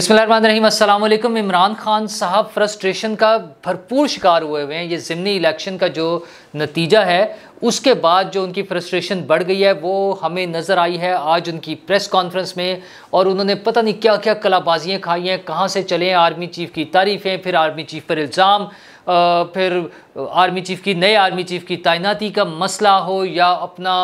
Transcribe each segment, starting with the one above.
अस्सलाम वालेकुम इमरान खान साहब फ्रस्ट्रेशन का भरपूर शिकार हुए हुए हैं ये ज़िमनी इलेक्शन का जो नतीजा है उसके बाद जो उनकी फ्रस्ट्रेशन बढ़ गई है वो हमें नज़र आई है आज उनकी प्रेस कॉन्फ्रेंस में और उन्होंने पता नहीं क्या क्या कलाबाजियाँ खाई हैं कहाँ से चले हैं आर्मी चीफ़ की तारीफ़ें फिर आर्मी चीफ़ पर इल्ज़ाम फिर आर्मी चीफ़ की नए आर्मी चीफ़ की तैनाती का मसला हो या अपना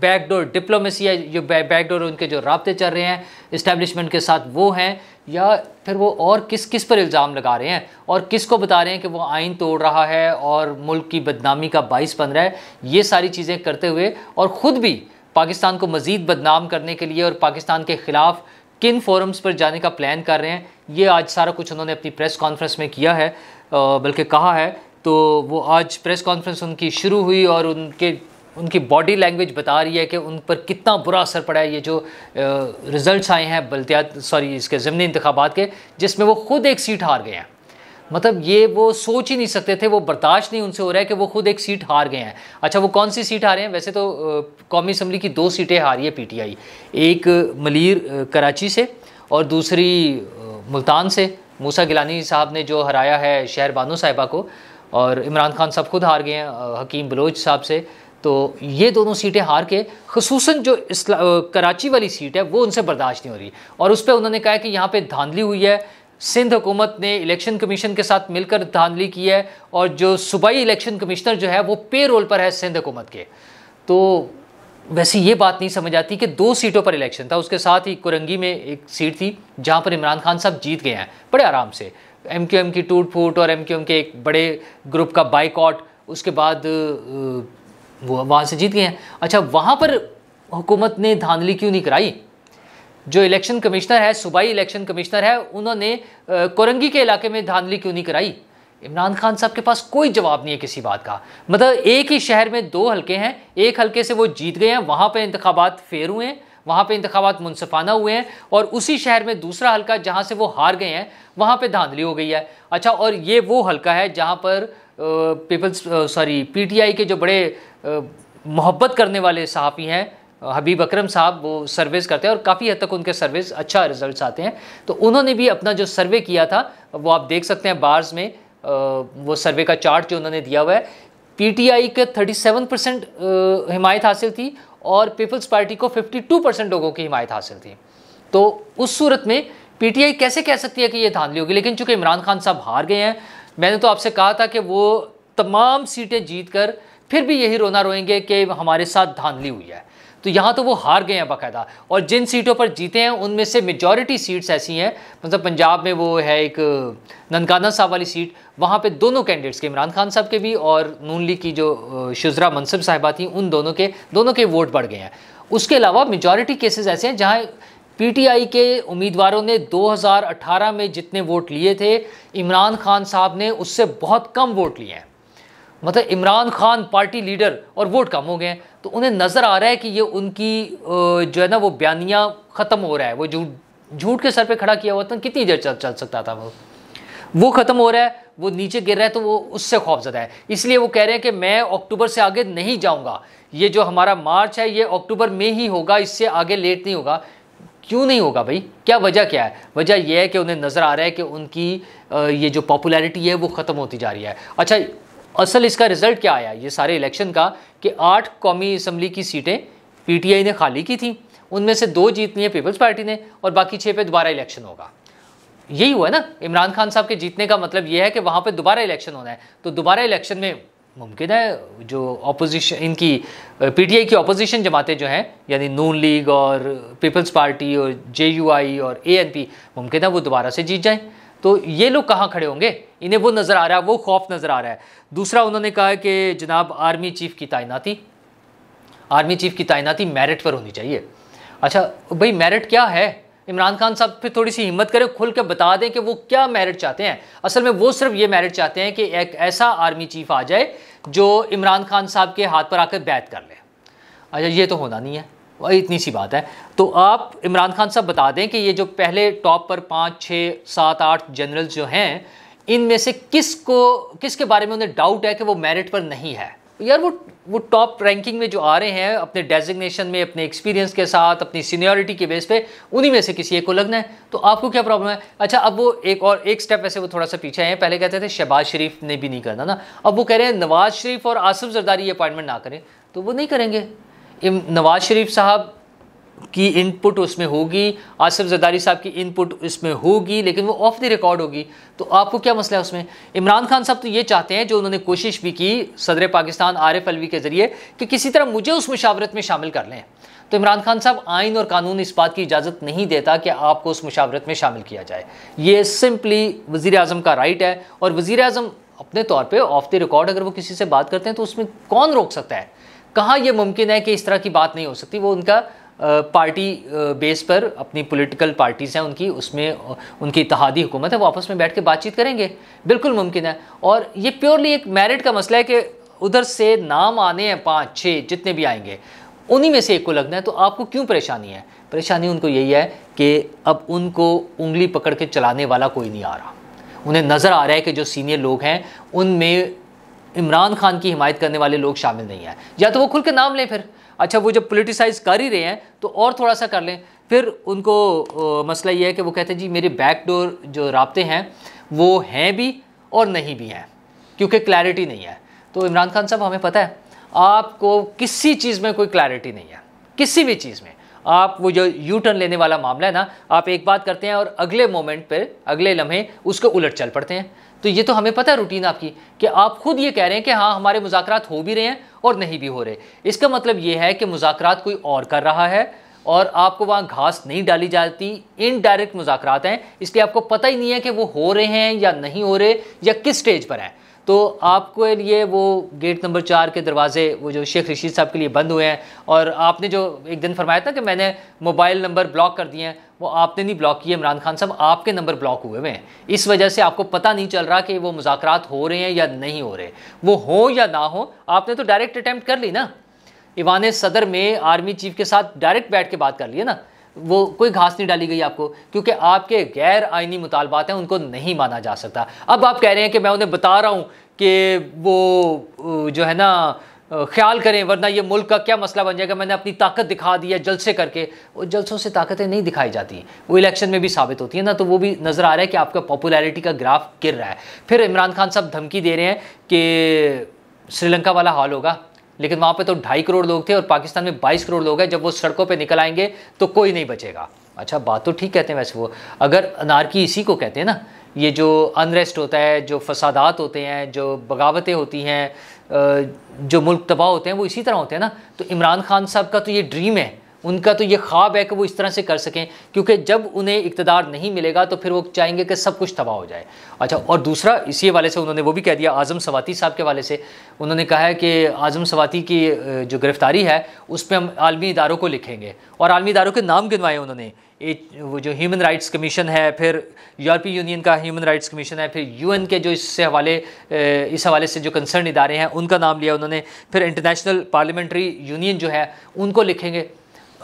बैकडोर डिप्लोमेसी या जो बैकडोर उनके जो रबते चल रहे हैं इस्टेब्लिशमेंट के साथ वो हैं या फिर वो और किस किस पर इल्ज़ाम लगा रहे हैं और किस को बता रहे हैं कि वो आइन तोड़ रहा है और मुल्क की बदनामी का बाइस बन रहा है ये सारी चीज़ें करते हुए और ख़ुद भी पाकिस्तान को मज़ीद बदनाम करने के लिए और पाकिस्तान के ख़िलाफ़ किन फोरम्स पर जाने का प्लान कर रहे हैं ये आज सारा कुछ उन्होंने अपनी प्रेस कॉन्फ्रेंस में किया है बल्कि कहा है तो वो आज प्रेस कॉन्फ्रेंस उनकी शुरू हुई और उनके उनकी बॉडी लैंग्वेज बता रही है कि उन पर कितना बुरा असर पड़ा है ये जो रिज़ल्ट आए हैं बल्दियात सॉरी इसके ज़मनी इंतबात के जिसमें वो ख़ुद एक सीट हार गए हैं मतलब ये वो सोच ही नहीं सकते थे वो बर्दाश्त नहीं उनसे हो रहा है कि वो खुद एक सीट हार गए हैं अच्छा वो कौन सी सीट हारे हैं वैसे तो कौमी असम्बली की दो सीटें हारी है पीटीआई एक मलिर कराची से और दूसरी मुल्तान से मूसा गिलानी साहब ने जो हराया है शहर बानो साहिबा को और इमरान खान साहब खुद हार गए हैं हकीम बलोच साहब से तो ये दोनों सीटें हार के खसूस जो कराची वाली सीट है वो उनसे बर्दाश्त नहीं हो रही और उस पर उन्होंने कहा कि यहाँ पर धांधली हुई है सिंध हुकूमत ने इलेक्शन कमीशन के साथ मिलकर धांधली की है और जो सूबाई इलेक्शन कमिश्नर जो है वो पे रोल पर है सिंध हुकूमत के तो वैसे ये बात नहीं समझ आती कि दो सीटों पर इलेक्शन था उसके साथ ही कुरंगी में एक सीट थी जहाँ पर इमरान खान साहब जीत गए हैं बड़े आराम से एम क्यू एम की टूट फूट और एम क्यू एम के एक बड़े ग्रुप का बाइकआउट उसके बाद वो वहाँ से जीत गए हैं अच्छा वहाँ पर हुकूमत ने धांधली क्यों नहीं कराई जो इलेक्शन कमिश्नर है सूबाई इलेक्शन कमिश्नर है उन्होंने कोरंगी के इलाके में धांधली क्यों नहीं कराई इमरान खान साहब के पास कोई जवाब नहीं है किसी बात का मतलब एक ही शहर में दो हलके हैं एक हलके से वो जीत गए हैं वहाँ पर इंतबात फेर हुए हैं वहाँ पर इंतबात मुनसफाना हुए हैं और उसी शहर में दूसरा हल्का जहाँ से वो हार गए हैं वहाँ पर धांधली हो गई है अच्छा और ये वो हल्का है जहाँ पर पीपल्स सॉरी पीटीआई के जो बड़े मोहब्बत करने वाले सहाफ़ी हैं हबीब अक्रम साहब वो सर्वेस करते हैं और काफ़ी हद तक उनके सर्विस अच्छा रिजल्ट्स आते हैं तो उन्होंने भी अपना जो सर्वे किया था वो आप देख सकते हैं बार्स में वो सर्वे का चार्ट जो उन्होंने दिया हुआ है पीटीआई के 37 परसेंट हिमायत हासिल थी और पीपल्स पार्टी को 52 परसेंट लोगों की हिमायत हासिल थी तो उस सूरत में पीटीआई कैसे कह सकती है कि ये धांधली होगी लेकिन चूंकि इमरान खान साहब हार गए हैं मैंने तो आपसे कहा था कि वो तमाम सीटें जीत कर फिर भी यही रोना रोएंगे कि हमारे साथ धांधली हुई है तो यहाँ तो वो हार गए हैं बाकायदा और जिन सीटों पर जीते हैं उनमें से मेजॉरिटी सीट्स ऐसी हैं मतलब पंजाब में वो है एक ननकाना साहब वाली सीट वहाँ पे दोनों कैंडिडेट्स के इमरान खान साहब के भी और नून लीग की जो शुजरा मनसब साहिबा थी उन दोनों के दोनों के वोट बढ़ गए हैं उसके अलावा मेजॉरिटी केसेस ऐसे हैं जहाँ पीटीआई के उम्मीदवारों ने 2018 में जितने वोट लिए थे इमरान खान साहब ने उससे बहुत कम वोट लिए हैं मतलब इमरान खान पार्टी लीडर और वोट कम हो गए हैं तो उन्हें नज़र आ रहा है कि ये उनकी जो है ना वो बयानियाँ ख़त्म हो रहा है वो झूठ झूठ के सर पे खड़ा किया हुआ था कितनी देर चल चल सकता था वो वो ख़त्म हो रहा है वो नीचे गिर रहा है तो वो उससे खौफजदा है इसलिए वो कह रहे हैं कि मैं अक्टूबर से आगे नहीं जाऊँगा ये जो हमारा मार्च है ये अक्टूबर में ही होगा इससे आगे लेट नहीं होगा क्यों नहीं होगा भाई क्या वजह क्या है वजह यह है कि उन्हें नज़र आ रहा है कि उनकी ये जो पॉपुलैरिटी है वो ख़त्म होती जा रही है अच्छा असल इसका रिज़ल्ट क्या आया ये सारे इलेक्शन का कि आठ कौमी असम्बली की सीटें पीटीआई ने खाली की थी उनमें से दो जीतनी है पीपल्स पार्टी ने और बाकी छः पे दोबारा इलेक्शन होगा यही हुआ है ना इमरान खान साहब के जीतने का मतलब यह है कि वहाँ पर दोबारा इलेक्शन होना है तो दोबारा इलेक्शन में मुमकिन है जो अपोजिशन इनकी पीटीआई की अपोजिशन जमातें जो हैं यानी नून लीग और पीपल्स पार्टी और आई और पी मुमकिन है वो दोबारा से जीत जाएं तो ये लोग कहाँ खड़े होंगे इन्हें वो नज़र आ रहा है वो खौफ नज़र आ रहा है दूसरा उन्होंने कहा कि जनाब आर्मी चीफ की तैनाती आर्मी चीफ की तैनाती मेरिट पर होनी चाहिए अच्छा भाई मेरिट क्या है इमरान खान साहब फिर थोड़ी सी हिम्मत करें खुल के बता दें कि वो क्या मेरिट चाहते हैं असल में वो सिर्फ ये मेरिट चाहते हैं कि एक ऐसा आर्मी चीफ आ जाए जो इमरान खान साहब के हाथ पर आकर बैत कर ले अच्छा ये तो होना नहीं है इतनी सी बात है तो आप इमरान खान साहब बता दें कि ये जो पहले टॉप पर पाँच छः सात आठ जनरल्स जो हैं इनमें से किस को किसके बारे में उन्हें डाउट है कि वो मेरिट पर नहीं है यार वो वो टॉप रैंकिंग में जो आ रहे हैं अपने डेजिग्नेशन में अपने एक्सपीरियंस के साथ अपनी सीनियरिटी के बेस पे उन्हीं में से किसी एक को लगना है तो आपको क्या प्रॉब्लम है अच्छा अब वो एक और एक स्टेप वैसे वो थोड़ा सा पीछे हैं पहले कहते थे शहबाज शरीफ ने भी नहीं करना ना अब वो कह रहे हैं नवाज शरीफ और आसिफ जरदारी अपॉइंटमेंट ना करें तो वो नहीं करेंगे नवाज शरीफ साहब की इनपुट उसमें होगी आसिफ जदारी साहब की इनपुट उसमें होगी लेकिन वो ऑफ द रिकॉर्ड होगी तो आपको क्या मसला है उसमें इमरान खान साहब तो ये चाहते हैं जो उन्होंने कोशिश भी की सदर पाकिस्तान आरिफ अलवी के ज़रिए कि किसी तरह मुझे उस मुशावरत में शामिल कर लें तो इमरान खान साहब आइन और कानून इस बात की इजाज़त नहीं देता कि आपको उस मुशावरत में शामिल किया जाए ये सिंपली वज़ी अजम का राइट है और वज़ी अजम अपने तौर पे ऑफ द रिकॉर्ड अगर वो किसी से बात करते हैं तो उसमें कौन रोक सकता है कहाँ ये मुमकिन है कि इस तरह की बात नहीं हो सकती वो उनका पार्टी बेस पर अपनी पॉलिटिकल पार्टीज़ हैं उनकी उसमें उनकी इतिहादी हुकूमत है वो आपस में बैठ के बातचीत करेंगे बिल्कुल मुमकिन है और ये प्योरली एक मेरिट का मसला है कि उधर से नाम आने हैं पाँच छः जितने भी आएंगे उन्हीं में से एक को लगना है तो आपको क्यों परेशानी है परेशानी उनको यही है कि अब उनको उंगली पकड़ के चलाने वाला कोई नहीं आ रहा उन्हें नज़र आ रहा है कि जो सीनियर लोग हैं उनमें इमरान खान की हिमायत करने वाले लोग शामिल नहीं हैं या तो वो खुल के नाम लें फिर अच्छा वो जब पोलिटिसाइज कर ही रहे हैं तो और थोड़ा सा कर लें फिर उनको मसला ये है कि वो कहते हैं जी मेरे बैक डोर जो रबते हैं वो हैं भी और नहीं भी हैं क्योंकि क्लैरिटी नहीं है तो इमरान खान साहब हमें पता है आपको किसी चीज़ में कोई क्लैरिटी नहीं है किसी भी चीज़ में आप वो जो यू टर्न लेने वाला मामला है ना आप एक बात करते हैं और अगले मोमेंट पर अगले लम्हे उसको उलट चल पड़ते हैं तो ये तो हमें पता है रूटीन आपकी कि आप खुद ये कह रहे हैं कि हाँ हमारे मुजाकर हो भी रहे हैं और नहीं भी हो रहे इसका मतलब ये है कि मुजाकर कोई और कर रहा है और आपको वहाँ घास नहीं डाली जाती इनडायरेक्ट मुजाकर हैं इसलिए आपको पता ही नहीं है कि वो हो रहे हैं या नहीं हो रहे या किस स्टेज पर हैं तो आपको लिए वो गेट नंबर चार के दरवाजे वो जो शेख रशीद साहब के लिए बंद हुए हैं और आपने जो एक दिन फरमाया था कि मैंने मोबाइल नंबर ब्लॉक कर दिए हैं वो आपने नहीं ब्लॉक किए इमरान खान साहब आपके नंबर ब्लॉक हुए हुए हैं इस वजह से आपको पता नहीं चल रहा कि वो मुजाकर हो रहे हैं या नहीं हो रहे वो हों या ना हो आपने तो डायरेक्ट अटैम्प्ट कर ली ना इवान सदर में आर्मी चीफ के साथ डायरेक्ट बैठ के बात कर ली है ना वो कोई घास नहीं डाली गई आपको क्योंकि आपके गैर आइनी मुतालबात हैं उनको नहीं माना जा सकता अब आप कह रहे हैं कि मैं उन्हें बता रहा हूँ कि वो जो है ना ख्याल करें वरना ये मुल्क का क्या मसला बन जाएगा मैंने अपनी ताकत दिखा दी है जलसे करके और जलसों से ताकतें नहीं दिखाई जाती वो इलेक्शन में भी साबित होती है ना तो वो भी नज़र आ रहा है कि आपका पॉपुलैरिटी का ग्राफ गिर रहा है फिर इमरान खान साहब धमकी दे रहे हैं कि श्रीलंका वाला हाल होगा लेकिन वहाँ पे तो ढाई करोड़ लोग थे और पाकिस्तान में बाईस करोड़ लोग हैं जब वो सड़कों पर निकल आएंगे तो कोई नहीं बचेगा अच्छा बात तो ठीक कहते हैं वैसे वो अगर अनारकी इसी को कहते हैं ना ये जो अनरेस्ट होता है जो फसादात होते हैं जो बगावतें होती हैं जो मुल्क तबाह होते हैं वो इसी तरह होते हैं ना तो इमरान खान साहब का तो ये ड्रीम है उनका तो ये ख्वाब है कि वो इस तरह से कर सकें क्योंकि जब उन्हें इकतदार नहीं मिलेगा तो फिर वो चाहेंगे कि सब कुछ तबाह हो जाए अच्छा और दूसरा इसी हवाले से उन्होंने वो भी कह दिया आज़म सवाती साहब के वाले से उन्होंने कहा है कि आज़म सवाती की जो गिरफ़्तारी है उस पर हम आलमी इदारों को लिखेंगे और आलमी इदारों के नाम गिनवाए उन्होंने एक वो जो ह्यूमन राइट्स कमीशन है फिर यूरोपीय यूनियन का ह्यूमन राइट्स कमीशन है फिर यूएन के जो इससे हवाले इस हवाले से जो कंसर्न इदारे हैं उनका नाम लिया उन्होंने फिर इंटरनेशनल पार्लियामेंट्री यूनियन जो है उनको लिखेंगे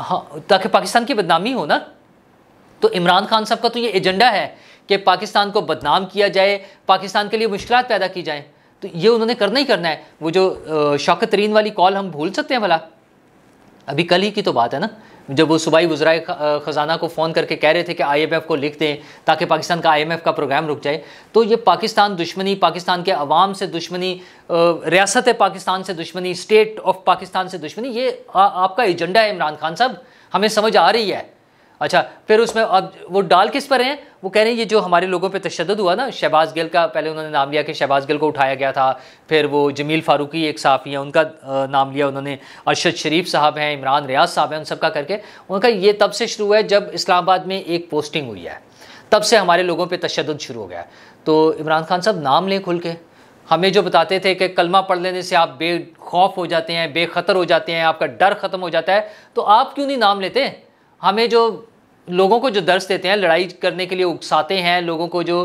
हाँ ताकि पाकिस्तान की बदनामी हो ना तो इमरान खान साहब का तो ये एजेंडा है कि पाकिस्तान को बदनाम किया जाए पाकिस्तान के लिए मुश्किल पैदा की जाएँ तो ये उन्होंने करना ही करना है वो जो शौकत तरीन वाली कॉल हम भूल सकते हैं भला अभी कल ही की तो बात है ना जब वो सूबाई वज्राय ख़जाना को फ़ोन करके कह रहे थे कि आईएमएफ को लिख दें ताकि पाकिस्तान का आईएमएफ का प्रोग्राम रुक जाए तो ये पाकिस्तान दुश्मनी पाकिस्तान के अवाम से दुश्मनी रियासत पाकिस्तान से दुश्मनी स्टेट ऑफ पाकिस्तान से दुश्मनी ये आ, आपका एजेंडा है इमरान खान साहब हमें समझ आ रही है अच्छा फिर उसमें अब वो डाल किस पर हैं वो कह रहे हैं ये जो हमारे लोगों पे तशद हुआ ना शहबाज गिल का पहले उन्होंने नाम लिया कि शहबाज गिल को उठाया गया था फिर वो जमील फारूकी एक साफ़ी हैं उनका नाम लिया उन्होंने अरशद शरीफ साहब हैं इमरान रियाज साहब हैं उन सब का करके उनका ये तब से शुरू हुआ है जब इस्लामाबाद में एक पोस्टिंग हुई है तब से हमारे लोगों पर तशद शुरू हो गया तो इमरान खान साहब नाम लें खुल के हमें जो बताते थे कि कलमा पढ़ लेने से आप बेखौफ हो जाते हैं बेखतर हो जाते हैं आपका डर ख़त्म हो जाता है तो आप क्यों नहीं नाम लेते हमें जो लोगों को जो दर्श देते हैं लड़ाई करने के लिए उकसाते हैं लोगों को जो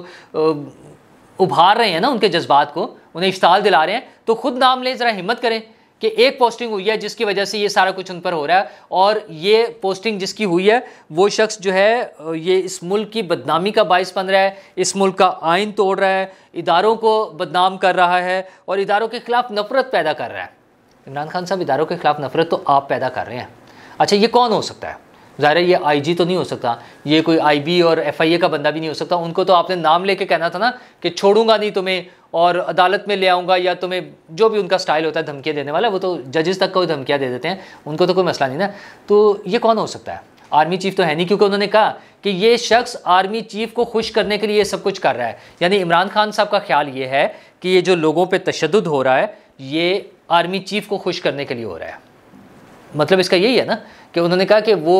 उभार रहे हैं ना उनके जज्बात को उन्हें इश्ताल दिला रहे हैं तो खुद नाम लें ज़रा हिम्मत करें कि एक पोस्टिंग हुई है जिसकी वजह से ये सारा कुछ उन पर हो रहा है और ये पोस्टिंग जिसकी हुई है वो शख्स जो है ये इस मुल्क की बदनामी का बायस बन रहा है इस मुल्क का आइन तोड़ रहा है इदारों को बदनाम कर रहा है और इदारों के ख़िलाफ़ नफ़रत पैदा कर रहा है इमरान खान साहब इदारों के ख़िलाफ़ नफ़रत तो आप पैदा कर रहे हैं अच्छा ये कौन हो सकता है ज़ाहिर ये आईजी तो नहीं हो सकता ये कोई आईबी और एफआईए का बंदा भी नहीं हो सकता उनको तो आपने नाम लेके कहना था ना कि छोड़ूंगा नहीं तुम्हें और अदालत में ले आऊँगा या तुम्हें जो भी उनका स्टाइल होता है धमकियाँ देने वाला वो तो जजेस तक कोई धमकियाँ दे देते हैं उनको तो कोई मसला नहीं ना तो ये कौन हो सकता है आर्मी चीफ तो है नहीं क्योंकि उन्होंने कहा कि ये शख्स आर्मी चीफ को खुश करने के लिए सब कुछ कर रहा है यानी इमरान खान साहब का ख्याल ये है कि ये जो लोगों पर तशद हो रहा है ये आर्मी चीफ को खुश करने के लिए हो रहा है मतलब इसका यही है ना कि उन्होंने कहा कि वो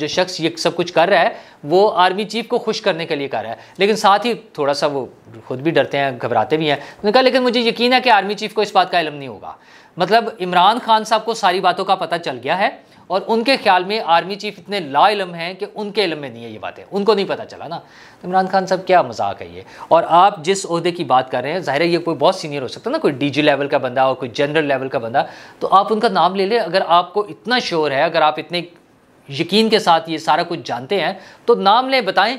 जो शख्स ये सब कुछ कर रहा है वो आर्मी चीफ को खुश करने के लिए कर रहा है लेकिन साथ ही थोड़ा सा वो खुद भी डरते हैं घबराते भी हैं उन्होंने कहा लेकिन मुझे यकीन है कि आर्मी चीफ को इस बात का इलम नहीं होगा मतलब इमरान खान साहब को सारी बातों का पता चल गया है और उनके ख्याल में आर्मी चीफ इतने ला इलम हैं कि उनके इलम में नहीं है ये बातें उनको नहीं पता चला ना इमरान खान साहब क्या मजाक है ये और आप जिस अहदे की बात कर रहे हैं ज़ाहिर है ये कोई बहुत सीनियर हो सकता है ना कोई डी लेवल का बंदा और कोई जनरल लेवल का बंदा तो आप उनका नाम ले लें अगर आपको इतना श्योर है अगर आप इतने यकीन के साथ ये सारा कुछ जानते हैं तो नाम लें बताएं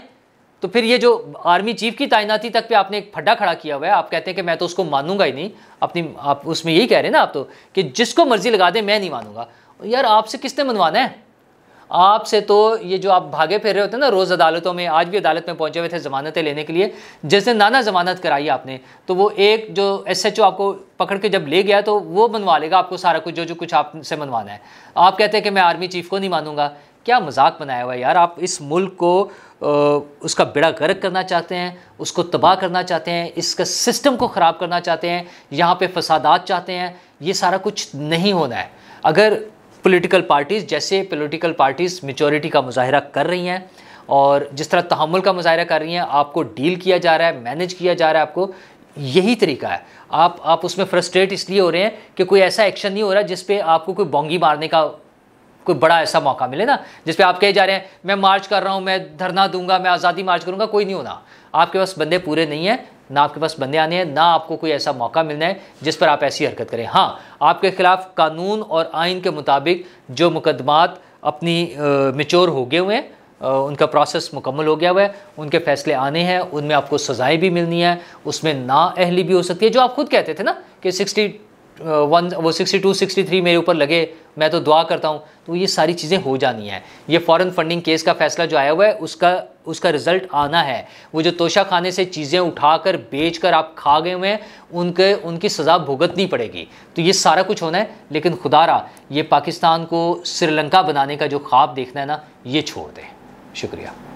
तो फिर ये जो आर्मी चीफ की तैनाती तक पे आपने एक फड्डा खड़ा किया हुआ है आप कहते हैं कि मैं तो उसको मानूंगा ही नहीं अपनी आप उसमें यही कह रहे हैं ना आप तो कि जिसको मर्जी लगा दें मैं नहीं मानूंगा यार आपसे किसने मनवाना है आपसे तो ये जो आप भागे फिर रहे होते हैं ना रोज़ अदालतों में आज भी अदालत में पहुंचे हुए थे ज़मानतें लेने के लिए जैसे नाना ज़मानत कराई आपने तो वो एक जो एस एच ओ आपको पकड़ के जब ले गया तो वो मनवा लेगा आपको सारा कुछ जो जो कुछ आपसे मनवाना है आप कहते हैं कि मैं आर्मी चीफ को नहीं मानूंगा क्या मजाक बनाया हुआ है यार आप इस मुल्क को उसका बेड़ा गर्क करना चाहते हैं उसको तबाह करना चाहते हैं इसका सिस्टम को ख़राब करना चाहते हैं यहाँ पे फसादात चाहते हैं ये सारा कुछ नहीं होना है अगर पॉलिटिकल पार्टीज़ जैसे पॉलिटिकल पार्टीज़ मेचोरिटी का मुजाहरा कर रही हैं और जिस तरह तहमुल का मुजाहरा कर रही हैं आपको डील किया जा रहा है मैनेज किया जा रहा है आपको यही तरीका है आप आप उसमें फ्रस्ट्रेट इसलिए हो रहे हैं कि कोई ऐसा एक्शन नहीं हो रहा जिस पे आपको कोई बोंगी मारने का कोई बड़ा ऐसा मौका मिले ना जिस पे आप कहे जा रहे हैं मैं मार्च कर रहा हूँ मैं धरना दूंगा मैं आज़ादी मार्च करूँगा कोई नहीं होना आपके पास बंदे पूरे नहीं हैं ना आपके पास बंदे आने हैं ना आपको कोई ऐसा मौका मिलना है जिस पर आप ऐसी हरकत करें हाँ आपके खिलाफ कानून और आइन के मुताबिक जो मुकदमात अपनी मेच्योर हो गए हुए हैं उनका प्रोसेस मुकम्मल हो गया हुआ है उनके फैसले आने हैं उनमें आपको सज़ाएं भी मिलनी है उसमें ना अहली भी हो सकती है जो आप खुद कहते थे ना कि सिक्सटी वन वो सिक्सटी टू सिक्सटी थ्री मेरे ऊपर लगे मैं तो दुआ करता हूँ तो ये सारी चीज़ें हो जानी है ये फॉरेन फंडिंग केस का फैसला जो आया हुआ है उसका उसका रिजल्ट आना है वो जो तोशा खाने से चीज़ें उठाकर बेच कर आप खा गए हुए हैं उनके उनकी सज़ा भुगतनी पड़ेगी तो ये सारा कुछ होना है लेकिन खुदारा ये पाकिस्तान को श्रीलंका बनाने का जो ख्वाब देखना है ना ये छोड़ दें शुक्रिया